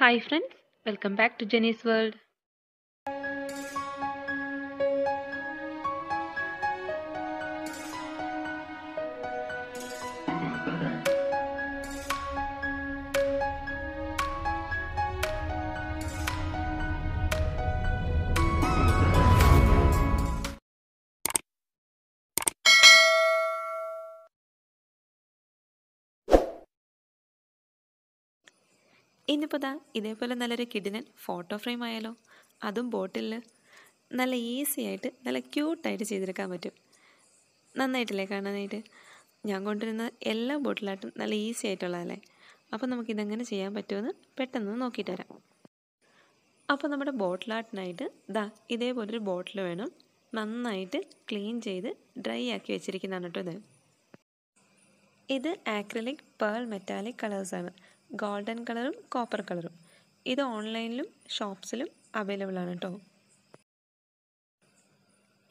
Hi friends, welcome back to Jenny's World. ഇനിയിപ്പോൾ ദാ ഇതേപോലെ നല്ലൊരു കിഡിനൻ ഫോട്ടോ ഫ്രെയിം ആയാലോ അതും ബോട്ടിലിൽ നല്ല ഈസി ആയിട്ട് നല്ല ക്യൂട്ടായിട്ട് ചെയ്തെടുക്കാൻ പറ്റും നന്നായിട്ടില്ലേ കാണാനായിട്ട് ഞാൻ കൊണ്ടുവരുന്ന എല്ലാ ബോട്ടിലായിട്ടും നല്ല ഈസി ആയിട്ടുള്ളതല്ലേ അപ്പോൾ നമുക്കിതെങ്ങനെ ചെയ്യാൻ പറ്റുമെന്ന് പെട്ടെന്ന് നോക്കിയിട്ട് വരാം അപ്പോൾ നമ്മുടെ ബോട്ടിലാട്ടിനായിട്ട് ദാ ഇതേപോലൊരു ബോട്ടിൽ വേണം നന്നായിട്ട് ക്ലീൻ ചെയ്ത് ഡ്രൈ ആക്കി വെച്ചിരിക്കുന്നതാണ് കേട്ടോ ഇത് ഇത് ആക്രിലിക് പേൾ മെറ്റാലിക് കളേഴ്സാണ് ഗോൾഡൻ കളറും കോപ്പർ കളറും ഇത് ഓൺലൈനിലും ഷോപ്സിലും അവൈലബിൾ ആണ് കേട്ടോ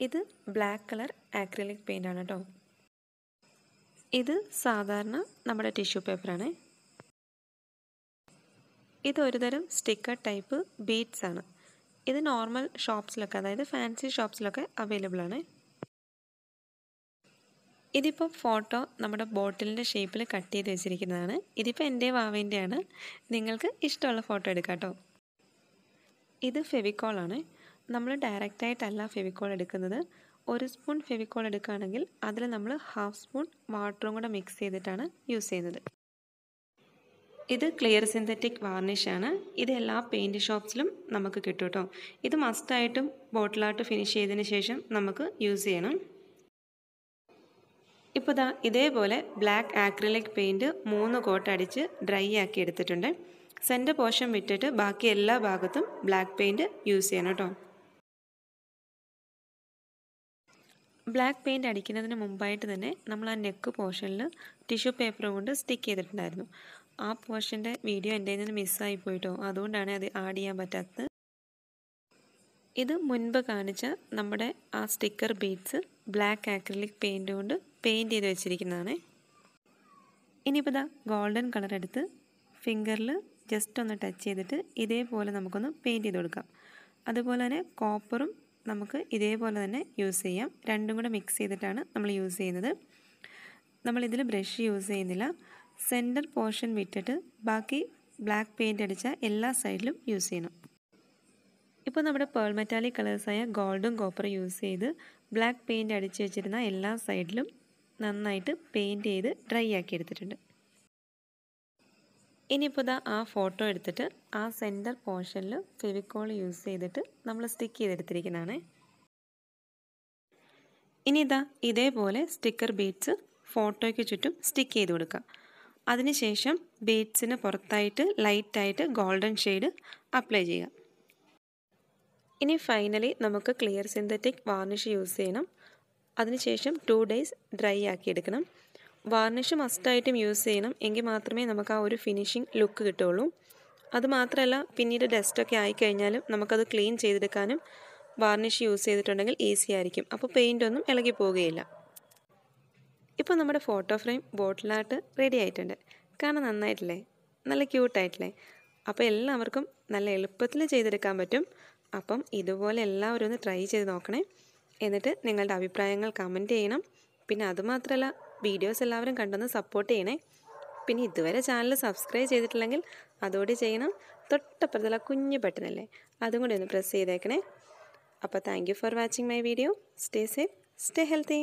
ഇത് ബ്ലാക്ക് കളർ ആക്രിലിക് പെയിൻ്റ് ആണ് കേട്ടോ ഇത് സാധാരണ നമ്മുടെ ടിഷ്യൂ പേപ്പറാണ് ഇത് ഒരുതരം സ്റ്റിക്കർ ടൈപ്പ് ബീഡ്സ് ആണ് ഇത് നോർമൽ ഷോപ്സിലൊക്കെ അതായത് ഫാൻസി ഷോപ്സിലൊക്കെ അവൈലബിൾ ആണ് ഇതിപ്പോൾ ഫോട്ടോ നമ്മുടെ ബോട്ടിലിൻ്റെ ഷേപ്പിൽ കട്ട് ചെയ്ത് വെച്ചിരിക്കുന്നതാണ് ഇതിപ്പോൾ എൻ്റെ വാവേൻ്റെയാണ് നിങ്ങൾക്ക് ഇഷ്ടമുള്ള ഫോട്ടോ എടുക്കാം കേട്ടോ ഇത് ഫെവിക്കോളാണ് നമ്മൾ ഡയറക്റ്റായിട്ടല്ല ഫെവിക്കോൾ എടുക്കുന്നത് ഒരു സ്പൂൺ ഫെവിക്കോൾ എടുക്കുകയാണെങ്കിൽ അതിൽ നമ്മൾ ഹാഫ് സ്പൂൺ വാട്ടറും കൂടെ മിക്സ് ചെയ്തിട്ടാണ് യൂസ് ചെയ്യുന്നത് ഇത് ക്ലിയർ സിന്തറ്റിക് വാർണിഷാണ് ഇത് എല്ലാ പെയിൻറ്റ് ഷോപ്സിലും നമുക്ക് കിട്ടും കേട്ടോ ഇത് മസ്റ്റായിട്ടും ബോട്ടിലായിട്ട് ഫിനിഷ് ചെയ്തതിന് ശേഷം നമുക്ക് യൂസ് ചെയ്യണം ഇപ്പോൾ ദാ ഇതേപോലെ ബ്ലാക്ക് ആക്രിലിക് പെയിൻറ്റ് മൂന്ന് കോട്ട് അടിച്ച് ഡ്രൈ ആക്കി എടുത്തിട്ടുണ്ട് സെൻറ്റർ പോർഷൻ വിട്ടിട്ട് ബാക്കി എല്ലാ ഭാഗത്തും ബ്ലാക്ക് പെയിൻറ്റ് യൂസ് ചെയ്യണം കേട്ടോ ബ്ലാക്ക് പെയിൻറ്റ് അടിക്കുന്നതിന് മുമ്പായിട്ട് തന്നെ നമ്മൾ ആ നെക്ക് പോർഷനിൽ ടിഷ്യൂ പേപ്പർ കൊണ്ട് സ്റ്റിക്ക് ചെയ്തിട്ടുണ്ടായിരുന്നു ആ പോർഷൻ്റെ വീഡിയോ എൻ്റെ നിന്ന് മിസ്സായി പോയിട്ടോ അതുകൊണ്ടാണ് അത് ആഡ് ചെയ്യാൻ പറ്റാത്തത് ഇത് മുൻപ് കാണിച്ച നമ്മുടെ ആ sticker beads black acrylic paint കൊണ്ട് പെയിൻറ്റ് ചെയ്ത് വെച്ചിരിക്കുന്നതാണ് ഇനിയിപ്പോൾ ഇതാ ഗോൾഡൻ കളർ എടുത്ത് ഫിംഗറിൽ ജസ്റ്റ് ഒന്ന് ടച്ച് ചെയ്തിട്ട് ഇതേപോലെ നമുക്കൊന്ന് പെയിൻറ്റ് ചെയ്ത് കൊടുക്കാം അതുപോലെ തന്നെ കോപ്പറും നമുക്ക് ഇതേപോലെ തന്നെ യൂസ് ചെയ്യാം രണ്ടും കൂടെ മിക്സ് ചെയ്തിട്ടാണ് നമ്മൾ യൂസ് ചെയ്യുന്നത് നമ്മളിതിൽ ബ്രഷ് യൂസ് ചെയ്യുന്നില്ല സെൻറ്റർ പോർഷൻ വിട്ടിട്ട് ബാക്കി ബ്ലാക്ക് പെയിൻറ്റ് അടിച്ചാൽ എല്ലാ സൈഡിലും യൂസ് ചെയ്യണം ഇപ്പോൾ നമ്മുടെ പേൾ മെറ്റാലിക് കളേഴ്സായ ഗോൾഡും കോപ്പറും യൂസ് ചെയ്ത് ബ്ലാക്ക് പെയിൻറ്റ് അടിച്ച് വെച്ചിരുന്ന എല്ലാ സൈഡിലും നന്നായിട്ട് പെയിൻറ്റ് ചെയ്ത് ഡ്രൈ ആക്കി എടുത്തിട്ടുണ്ട് ഇനിയിപ്പോൾ ഇതാ ആ ഫോട്ടോ എടുത്തിട്ട് ആ സെൻറ്റർ പോർഷനിൽ ഫെവിക്കോൾ യൂസ് ചെയ്തിട്ട് നമ്മൾ സ്റ്റിക്ക് ചെയ്തെടുത്തിരിക്കുന്നതാണ് ഇനി ഇതാ ഇതേപോലെ സ്റ്റിക്കർ ബീഡ്സ് ഫോട്ടോയ്ക്ക് ചുറ്റും സ്റ്റിക്ക് ചെയ്ത് കൊടുക്കുക അതിനുശേഷം ബീഡ്സിന് പുറത്തായിട്ട് ലൈറ്റായിട്ട് ഗോൾഡൻ ഷെയ്ഡ് അപ്ലൈ ചെയ്യുക ഇനി ഫൈനലി നമുക്ക് ക്ലിയർ സിന്തറ്റിക് വാർണിഷ് യൂസ് ചെയ്യണം അതിനുശേഷം ടു ഡേയ്സ് ഡ്രൈ ആക്കി എടുക്കണം വാർണിഷ് മസ്റ്റായിട്ടും യൂസ് ചെയ്യണം എങ്കിൽ മാത്രമേ നമുക്ക് ആ ഒരു ഫിനിഷിംഗ് ലുക്ക് കിട്ടുള്ളൂ അതുമാത്രമല്ല പിന്നീട് ഡസ്റ്റൊക്കെ ആയിക്കഴിഞ്ഞാലും നമുക്കത് ക്ലീൻ ചെയ്തെടുക്കാനും വാർണിഷ് യൂസ് ചെയ്തിട്ടുണ്ടെങ്കിൽ ഈസി ആയിരിക്കും അപ്പോൾ പെയിൻ്റ് ഒന്നും ഇളകി പോവുകയില്ല ഇപ്പോൾ നമ്മുടെ ഫോട്ടോ ഫ്രെയിം ബോട്ടിലായിട്ട് റെഡി ആയിട്ടുണ്ട് കാണാൻ നന്നായിട്ടില്ലേ നല്ല ക്യൂട്ടായിട്ടില്ലേ അപ്പോൾ എല്ലാവർക്കും നല്ല എളുപ്പത്തിൽ ചെയ്തെടുക്കാൻ പറ്റും അപ്പം ഇതുപോലെ എല്ലാവരും ഒന്ന് ട്രൈ ചെയ്ത് നോക്കണേ എന്നിട്ട് നിങ്ങളുടെ അഭിപ്രായങ്ങൾ കമൻറ്റ് ചെയ്യണം പിന്നെ അതുമാത്രമല്ല വീഡിയോസ് എല്ലാവരും കണ്ടൊന്ന് സപ്പോർട്ട് ചെയ്യണേ പിന്നെ ഇതുവരെ ചാനൽ സബ്സ്ക്രൈബ് ചെയ്തിട്ടില്ലെങ്കിൽ അതോടെ ചെയ്യണം തൊട്ടപ്പുറത്തുള്ള കുഞ്ഞു ബട്ടണല്ലേ അതും കൂടി ഒന്ന് പ്രസ് ചെയ്തേക്കണേ അപ്പോൾ thank for watching my video stay safe stay healthy